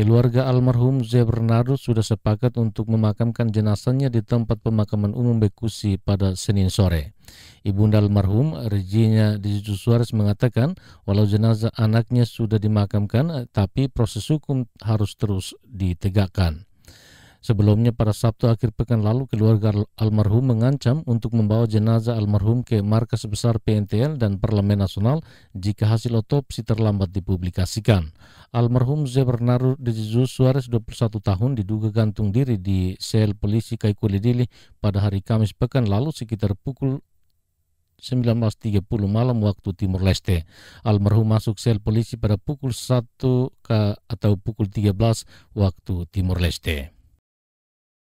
Keluarga almarhum Z. sudah sepakat untuk memakamkan jenazahnya di tempat pemakaman umum Bekusi pada Senin sore. Ibunda almarhum Reginya Dijitu Suarez mengatakan walau jenazah anaknya sudah dimakamkan tapi proses hukum harus terus ditegakkan. Sebelumnya pada Sabtu akhir pekan lalu keluarga almarhum mengancam untuk membawa jenazah almarhum ke markas besar PNTL dan Parlemen Nasional jika hasil otopsi terlambat dipublikasikan. Almarhum Zebernaru de Jesus Suarez 21 tahun diduga gantung diri di sel polisi Dili pada hari Kamis pekan lalu sekitar pukul 19.30 malam waktu Timur Leste. Almarhum masuk sel polisi pada pukul 1 atau pukul 13 waktu Timur Leste.